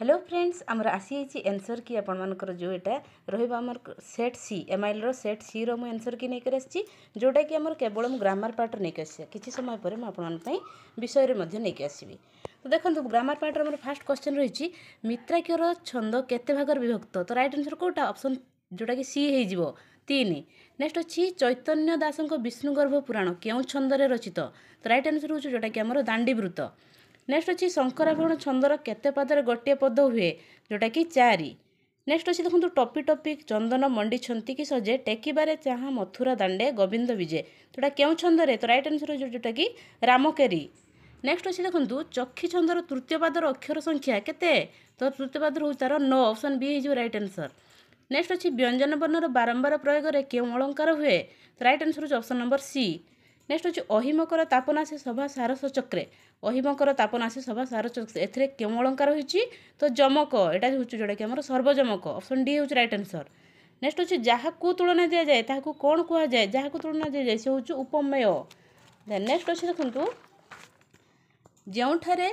hello friends আমার আসিযাইছি Ensor কি আপনার যে এটা রহব আমার সেট সি এমআইএলর সেট সি র এনসর কি নিয়ে আসছি যেটা কি আমার কেবল গ্রামার পার্ট নিয়ে আসছি কিছু সময় পরে আপনার বিষয়ের মধ্যে নিয়ে আসবি তো দেখুন গ্রামার পার্টর আমার ফার্স্ট কোশ্চেন রয়েছে মিত্রাক্ষর ছন্দ কেতে ভাগর বিভক্ত তো রাইট আনসর কোটা অপশন যেটা কি সি হয়ে যাব তিন নেক্সট অছি চৈতন্য দাসঙ্ক বিষ্ণুগর্ভ পুরাণ কেউ ছন্দরে রচিত তো রাইট আনসর হচ্ছে যেটা কি আমার দাণ্ডীবৃত ନେକ୍ସଟ ଅଛି ଶଙ୍କରାଭରଣ ଛନ୍ଦର କେତେ ପାଦରେ ଗୋଟିଏ ପଦ ହୁଏ ଯେଉଁଟାକି ଚାରି ନେକ୍ସଟ ଅଛି ଦେଖନ୍ତୁ ଟପି ଟପି ଚନ୍ଦନ ମଣ୍ଡି ଛନ୍ତି କି ସଜେ ଟେକିବାରେ ଚାହା ମଥୁରା ଦାଣ୍ଡେ ଗୋବିନ୍ଦ ବିଜେ ଯେଉଁଟା କେଉଁ ଛନ୍ଦରେ ତ ରାଇଟ୍ ଆନ୍ସର ଯେଉଁଟାକି ରାମକେରି ନେକ୍ସଟ ଅଛି ଦେଖନ୍ତୁ ଚକ୍ଷୀ ଛନ୍ଦର ତୃତୀୟ ପାଦର ଅକ୍ଷର ସଂଖ୍ୟା କେତେ ତ ତୃତୀୟ ପାଦର ହେଉଛି ତା'ର ନଅ ଅପସନ୍ ବି ହେଇଯିବ ରାଇଟ୍ ଆନ୍ସର ନେକ୍ସଟ ଅଛି ବ୍ୟଞ୍ଜନ ବର୍ଣ୍ଣର ବାରମ୍ବାର ପ୍ରୟୋଗରେ କେଉଁ ଅଳଙ୍କାର ହୁଏ ତ ରାଇଟ୍ ଆନ୍ସର ହେଉଛି ଅପସନ୍ ନମ୍ବର ସି ନେକ୍ସଟ ହେଉଛି ଅହିମକର ତାପନାଶୀ ସଭା ସାରସ ଚକ୍ରେ ଅହିମକର ତାପନାଶୀ ସଭା ସାର ଚକ୍ରେ ଏଥିରେ କେଉଁ ଅଳଙ୍କାର ହେଉଛି ତ ଯମକ ଏଇଟା ହେଉଛି ଯେଉଁଟାକି ଆମର ସର୍ବଯମକ ଅପସନ୍ ଡି ହେଉଛି ରାଇଟ୍ ଆନ୍ସର୍ ନେକ୍ସଟ ହେଉଛି ଯାହାକୁ ତୁଳନା ଦିଆଯାଏ ତାହାକୁ କ'ଣ କୁହାଯାଏ ଯାହାକୁ ତୁଳନା ଦିଆଯାଏ ସେ ହେଉଛି ଉପମେୟ ଦେନ୍ ନେକ୍ସଟ ଅଛି ଦେଖନ୍ତୁ ଯେଉଁଠାରେ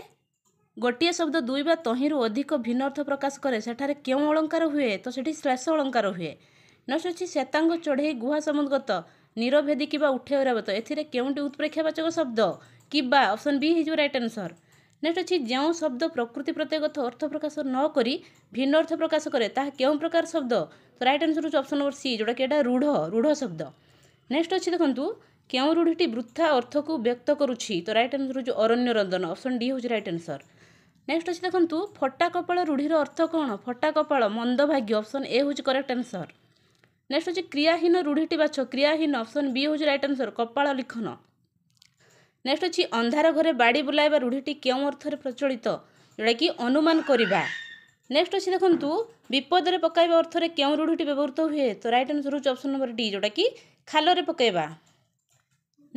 ଗୋଟିଏ ଶବ୍ଦ ଦୁଇ ବା ତହିଁରୁ ଅଧିକ ଭିନ୍ନ ଅର୍ଥ ପ୍ରକାଶ କରେ ସେଠାରେ କେଉଁ ଅଳଙ୍କାର ହୁଏ ତ ସେଠି ଶ୍ଲେଷ ଅଳଙ୍କାର ହୁଏ ନେକ୍ସଟ ଅଛି ଶ୍ୱେତାଙ୍ଗ ଚଢ଼େଇ ଗୁହା ସମୁଦ୍ଗତ ନିରଭେଦୀ କିମ୍ବା ଉଠେ ଅରାବତ ଏଥିରେ କେଉଁଠି ଉତ୍ପ୍ରେକ୍ଷାବାଚକ ଶବ୍ଦ କିମ୍ବା ଅପସନ୍ ବି ହେଇଯିବ ରାଇଟ୍ ଆନ୍ସର ନେକ୍ସଟ ଅଛି ଯେଉଁ ଶବ୍ଦ ପ୍ରକୃତି ପ୍ରତ୍ୟେକ ଅର୍ଥ ପ୍ରକାଶ ନ କରି ଭିନ୍ନ ଅର୍ଥ ପ୍ରକାଶ କରେ ତାହା କେଉଁ ପ୍ରକାର ଶବ୍ଦ ତ ରାଇଟ୍ ଆନ୍ସର୍ ହେଉଛି ଅପସନ୍ ନମ୍ବର ସି ଯେଉଁଟାକି ଏଇଟା ରୂଢ଼ ରୂଢ଼ ଶବ୍ଦ ନେକ୍ସଟ୍ ଅଛି ଦେଖନ୍ତୁ କେଉଁ ରୂଢ଼ିଟି ବୃଥା ଅର୍ଥକୁ ବ୍ୟକ୍ତ କରୁଛି ତ ରାଇଟ୍ ଆନ୍ସର୍ ହେଉଛି ଅରଣ୍ୟ ରଞ୍ଜନ ଅପସନ୍ ଡି ହେଉଛି ରାଇଟ୍ ଆନ୍ସର ନେକ୍ସଟ ଅଛି ଦେଖନ୍ତୁ ଫଟା କପାଳ ରୂଢ଼ିର ଅର୍ଥ କ'ଣ ଫଟା କପାଳ ମନ୍ଦଭାଗ୍ୟ ଅପସନ୍ ଏ ହେଉଛି କରେକ୍ଟ ଆନ୍ସର୍ নেক্সট କ୍ରିୟାହୀନ ରୂଢ଼ିଟି ବାଛ କ୍ରିୟାହୀନ ଅପସନ୍ ବି হচ্ছে ରାଇଟ୍ ଆନ୍ସର କପାଳ লিখন নেক্সট ଅଛି ଅନ୍ଧାର ଘରେ ବାଡ଼ି ବୁଲାଇବା ରୂଢ଼ିଟି କେଉଁ ଅର୍ଥରେ ପ୍ରଚଳିତ ଯେଉଁଟାକି ଅନୁମାନ କରିବା ନେକ୍ସଟ ଅଛି ଦେଖନ୍ତୁ ବିପଦରେ ପକାଇବା ଅର୍ଥରେ କେଉଁ ରୂଢ଼ିଟି ବ୍ୟବହୃତ ହୁଏ ତ ରାଇଟ୍ ଆନ୍ସର ହେଉଛି ଅପସନ୍ ନମ୍ବର ଡି ଯେଉଁଟାକି ଖାଲରେ ପକାଇବା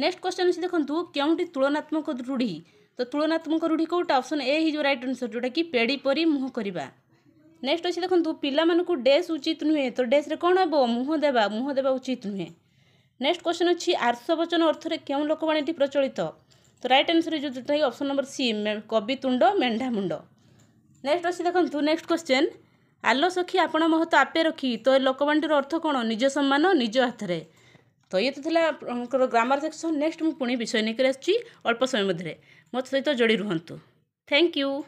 ନେକ୍ସଟ କ୍ୱେଶ୍ଚନ୍ ଅଛି ଦେଖନ୍ତୁ କେଉଁଠି ତୁଳନାତ୍ମକ ରୂଢ଼ି ତ ତୁଳନାତ୍ମକ ରୂଢ଼ି କେଉଁଟା ଅପସନ୍ ଏ ହେଇଯିବ ରାଇଟ୍ ଆନ୍ସର ଯେଉଁଟାକି ପେଡ଼ି ପରି ମୁହଁ କରିବା ନେକ୍ସଟ ଅଛି ଦେଖନ୍ତୁ ପିଲାମାନଙ୍କୁ ଡ୍ରେସ୍ ଉଚିତ ନୁହେଁ ତ ଡ୍ରେସ୍ରେ କ'ଣ ହେବ ମୁହଁ ଦେବା ମୁହଁ ଦେବା ଉଚିତ ନୁହେଁ ନେକ୍ସଟ କ୍ୱେଶ୍ଚନ୍ ଅଛି ଆର୍ଶବଚନ ଅର୍ଥରେ କେଉଁ ଲୋକବାଣୀଟି ପ୍ରଚଳିତ ତ ରାଇଟ୍ ଆନ୍ସର୍ ଯେଉଁଟାକି ଅପସନ୍ ନମ୍ବର ସି କବି ତୁଣ୍ଡ ମେଣ୍ଢା ମୁଣ୍ଡ ନେକ୍ସଟ ଅଛି ଦେଖନ୍ତୁ ନେକ୍ସଟ କ୍ୱେଶ୍ଚନ୍ ଆଲୋ ସଖୀ ଆପଣ ମହତ ଆପେ ରଖି ତ ଏ ଲୋକବାଣୀଟିର ଅର୍ଥ କ'ଣ ନିଜ ସମ୍ମାନ ନିଜ ହାତରେ ତ ଇଏ ତ ଥିଲା ଗ୍ରାମାର ସେକ୍ସନ୍ ନେକ୍ସଟ ମୁଁ ପୁଣି ବିଷୟ ନେଇକରି ଆସିଛି ଅଳ୍ପ ସମୟ ମଧ୍ୟରେ ମୋ ସହିତ ଯୋଡ଼ି ରୁହନ୍ତୁ ଥ୍ୟାଙ୍କ ୟୁ